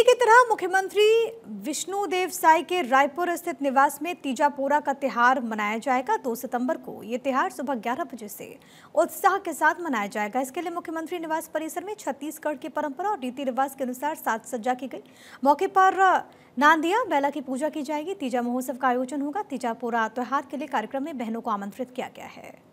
दिल्ली की तरह मुख्यमंत्री विष्णुदेव साई के रायपुर स्थित निवास में तीजापोरा का त्यौहार मनाया जाएगा 2 सितंबर को ये त्यौहार सुबह 11 बजे से उत्साह के साथ मनाया जाएगा इसके लिए मुख्यमंत्री निवास परिसर में छत्तीसगढ़ की परंपरा और रीति रिवाज के अनुसार सात सज्जा की गई मौके पर नांदिया बैला की पूजा की जाएगी तीजा महोत्सव का आयोजन होगा तीजापोरा त्यौहार के लिए कार्यक्रम में बहनों को आमंत्रित किया गया है